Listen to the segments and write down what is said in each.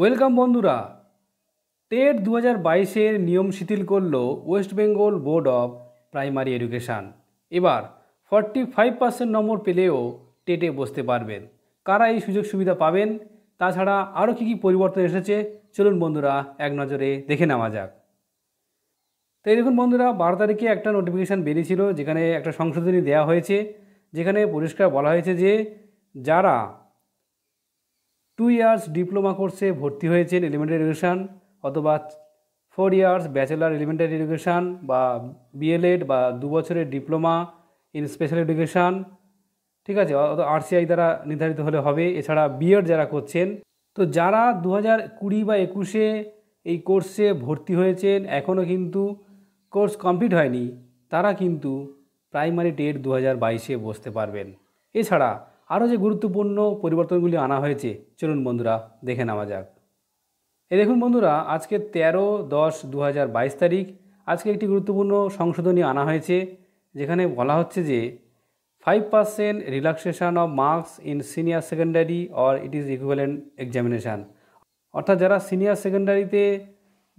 welcome বন্ধুরা TET দু হাজার বাইশের নিয়ম শিথিল করল West Bengal board of primary education এবার ফর্টি ফাইভ পার্সেন্ট নম্বর পেলেও টেটে বসতে পারবেন কারা এই সুযোগ সুবিধা পাবেন তাছাড়া আরও কী কী পরিবর্তন এসেছে চলুন বন্ধুরা এক নজরে দেখে নেওয়া যাক তাই দেখুন বন্ধুরা বারো তারিখে একটা নোটিফিকেশান বেরিয়েছিল যেখানে একটা সংশোধনী দেওয়া হয়েছে যেখানে পরিষ্কার বলা হয়েছে যে যারা টু ইয়ার্স ডিপ্লোমা কোর্সে ভর্তি হয়েছেন এলিমেন্টারি এডুকেশান অথবা four years bachelor elementary education বা বিএলএড বা দু বছরের ডিপ্লোমা ইন স্পেশাল এডুকেশান ঠিক আছে আরসিআই দ্বারা নির্ধারিত হলে হবে এছাড়া বিএড যারা করছেন তো যারা দু হাজার কুড়ি বা একুশে এই কোর্সে ভর্তি হয়েছেন এখনও কিন্তু কোর্স কমপ্লিট হয়নি তারা কিন্তু প্রাইমারি টেট দু হাজার বাইশে বসতে পারবেন এছাড়া আরও যে গুরুত্বপূর্ণ পরিবর্তনগুলি আনা হয়েছে চলুন বন্ধুরা দেখে নেওয়া যাক এ দেখুন বন্ধুরা আজকে ১৩ দশ দু তারিখ আজকে একটি গুরুত্বপূর্ণ সংশোধনী আনা হয়েছে যেখানে বলা হচ্ছে যে five percent relaxation of marks in senior secondary or it is equivalent examination অর্থাৎ যারা সিনিয়র সেকেন্ডারিতে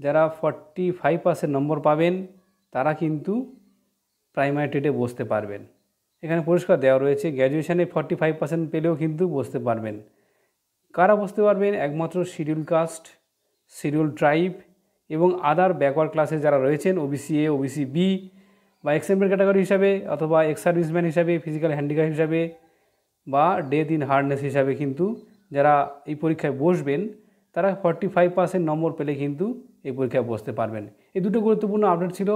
যারা ফর্টি ফাইভ পার্সেন্ট নম্বর পাবেন তারা কিন্তু প্রাইমারি টেটে বসতে পারবেন এখানে পুরস্কার দেওয়া রয়েছে গ্র্যাজুয়েশানে ফর্টি ফাইভ পার্সেন্ট পেলেও কিন্তু বসতে পারবেন কারা বসতে পারবেন একমাত্র শিডিউল কাস্ট শিডিউল ট্রাইব এবং আদার ব্যাকওয়ার্ড ক্লাসে যারা রয়েছেন ওবিসি এ ওবিসি বি বা এক্সেম্পল ক্যাটাগরি হিসাবে অথবা এক্স সার্ভিসম্যান হিসাবে ফিজিক্যাল হ্যান্ডিক্যাপ হিসাবে বা ডেথ ইন হার্ডনেস হিসাবে কিন্তু যারা এই পরীক্ষায় বসবেন তারা ফর্টি ফাইভ পার্সেন্ট নম্বর পেলে কিন্তু এই পরীক্ষায় বসতে পারবেন এই দুটো গুরুত্বপূর্ণ আপডেট ছিল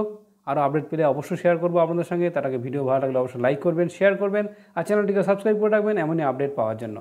আরও আপডেট পেলে অবশ্যই শেয়ার করবো আপনাদের সঙ্গে তার আগে ভিডিও ভালো লাগলে অবশ্যই লাইক করবেন শেয়ার করবেন আর চ্যানেলটিকে সাবস্ক্রাইব করে রাখবেন এমনই আপডেট পাওয়ার জন্য